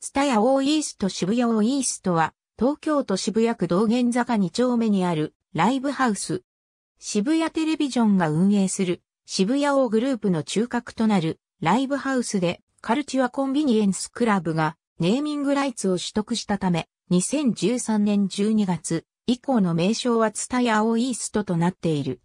ツタヤオーイースト渋谷オーイーストは、東京都渋谷区道玄坂2丁目にあるライブハウス。渋谷テレビジョンが運営する渋谷オーグループの中核となるライブハウスでカルチュアコンビニエンスクラブがネーミングライツを取得したため、2013年12月以降の名称はツタヤオーイーストとなっている。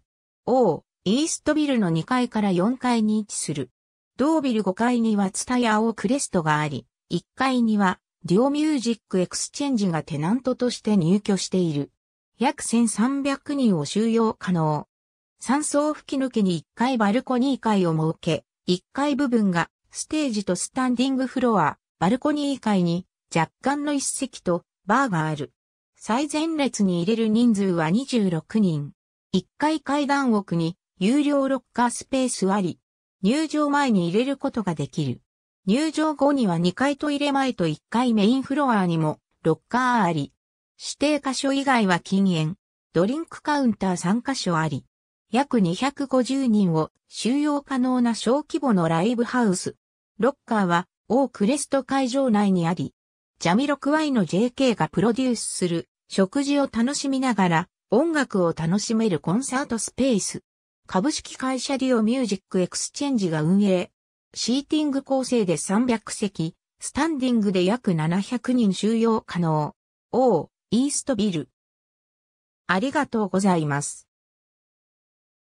オー、イーストビルの2階から4階に位置する。同ビル5階にはツタヤオークレストがあり、1階には、デュオミュージックエクスチェンジがテナントとして入居している。約1300人を収容可能。三層吹き抜けに1階バルコニー階を設け、1階部分がステージとスタンディングフロア、バルコニー階に若干の一席とバーがある。最前列に入れる人数は26人。1階階段奥に有料ロッカースペースあり、入場前に入れることができる。入場後には2階トイレ前と1階メインフロアにもロッカーあり、指定箇所以外は禁煙、ドリンクカウンター3箇所あり、約250人を収容可能な小規模のライブハウス。ロッカーは、オークレスト会場内にあり、ジャミロクワイの JK がプロデュースする食事を楽しみながら音楽を楽しめるコンサートスペース。株式会社ディオミュージックエクスチェンジが運営、シーティング構成で300席、スタンディングで約700人収容可能。O、イーストビル。ありがとうございます。